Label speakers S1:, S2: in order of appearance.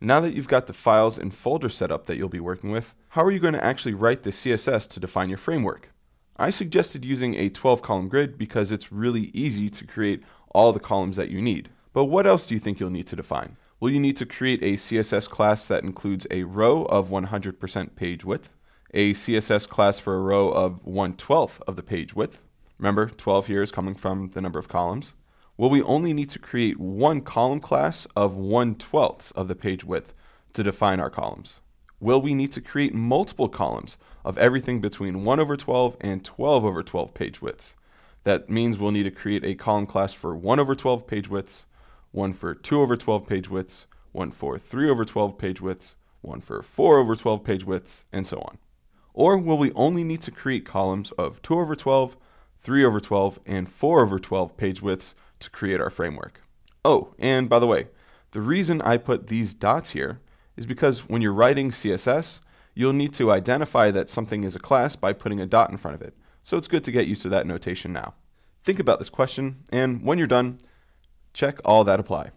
S1: Now that you've got the files and folder setup that you'll be working with, how are you going to actually write the CSS to define your framework? I suggested using a 12 column grid because it's really easy to create all the columns that you need. But what else do you think you'll need to define? Well, you need to create a CSS class that includes a row of 100% page width, a CSS class for a row of 1 12th of the page width. Remember, 12 here is coming from the number of columns. Well, we only need to create one column class of 1 12th of the page width to define our columns. Will we need to create multiple columns of everything between 1 over 12 and 12 over 12 page widths? That means we'll need to create a column class for 1 over 12 page widths, one for 2 over 12 page widths, one for 3 over 12 page widths, one for 4 over 12 page widths, and so on. Or will we only need to create columns of 2 over 12 3 over 12, and 4 over 12 page widths to create our framework. Oh, and by the way, the reason I put these dots here is because when you're writing CSS, you'll need to identify that something is a class by putting a dot in front of it. So it's good to get used to that notation now. Think about this question, and when you're done, check all that apply.